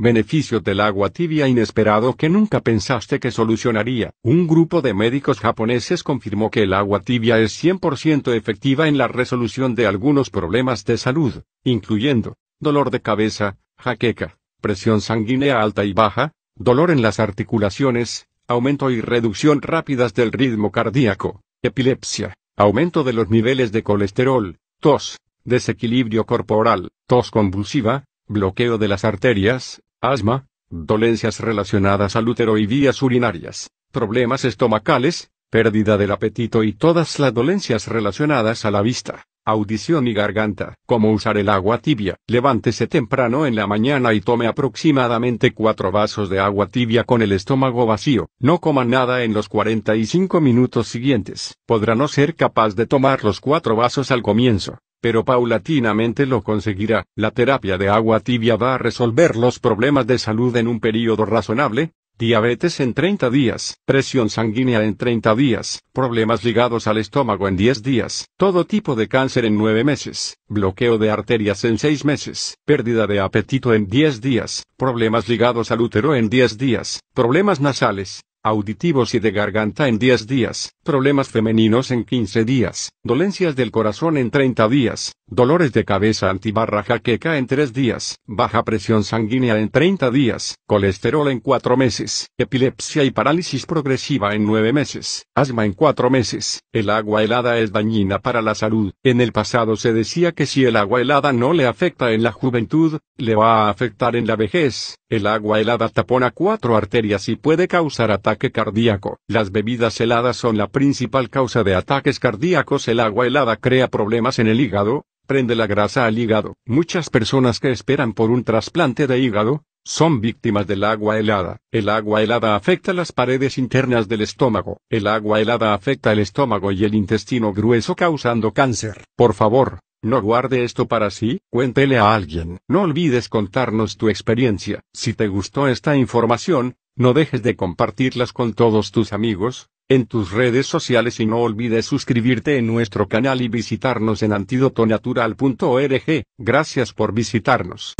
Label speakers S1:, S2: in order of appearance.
S1: Beneficios del agua tibia inesperado que nunca pensaste que solucionaría. Un grupo de médicos japoneses confirmó que el agua tibia es 100% efectiva en la resolución de algunos problemas de salud, incluyendo dolor de cabeza, jaqueca, presión sanguínea alta y baja, dolor en las articulaciones, aumento y reducción rápidas del ritmo cardíaco, epilepsia, aumento de los niveles de colesterol, tos, desequilibrio corporal, tos convulsiva, bloqueo de las arterias, asma, dolencias relacionadas al útero y vías urinarias, problemas estomacales, pérdida del apetito y todas las dolencias relacionadas a la vista, audición y garganta. Como usar el agua tibia? Levántese temprano en la mañana y tome aproximadamente cuatro vasos de agua tibia con el estómago vacío. No coma nada en los 45 minutos siguientes. Podrá no ser capaz de tomar los cuatro vasos al comienzo, pero paulatinamente lo conseguirá. La terapia de agua tibia va a resolver los problemas de salud en un periodo razonable, diabetes en 30 días, presión sanguínea en 30 días, problemas ligados al estómago en 10 días, todo tipo de cáncer en 9 meses, bloqueo de arterias en 6 meses, pérdida de apetito en 10 días, problemas ligados al útero en 10 días, problemas nasales, auditivos y de garganta en 10 días, problemas femeninos en 15 días, dolencias del corazón en 30 días, dolores de cabeza antibarra jaqueca en tres días, baja presión sanguínea en 30 días, colesterol en cuatro meses, epilepsia y parálisis progresiva en nueve meses, asma en cuatro meses. El agua helada es dañina para la salud. En el pasado se decía que si el agua helada no le afecta en la juventud, le va a afectar en la vejez. El agua helada tapona cuatro arterias y puede causar ataque cardíaco. Las bebidas heladas son la principal causa de ataques cardíacos. El agua helada crea problemas en el hígado, prende la grasa al hígado. Muchas personas que esperan por un trasplante de hígado, son víctimas del agua helada. El agua helada afecta las paredes internas del estómago. El agua helada afecta el estómago y el intestino grueso causando cáncer. Por favor, no guarde esto para sí, cuéntele a alguien. No olvides contarnos tu experiencia. Si te gustó esta información, no dejes de compartirlas con todos tus amigos, en tus redes sociales y no olvides suscribirte en nuestro canal y visitarnos en antidotonatural.org. Gracias por visitarnos.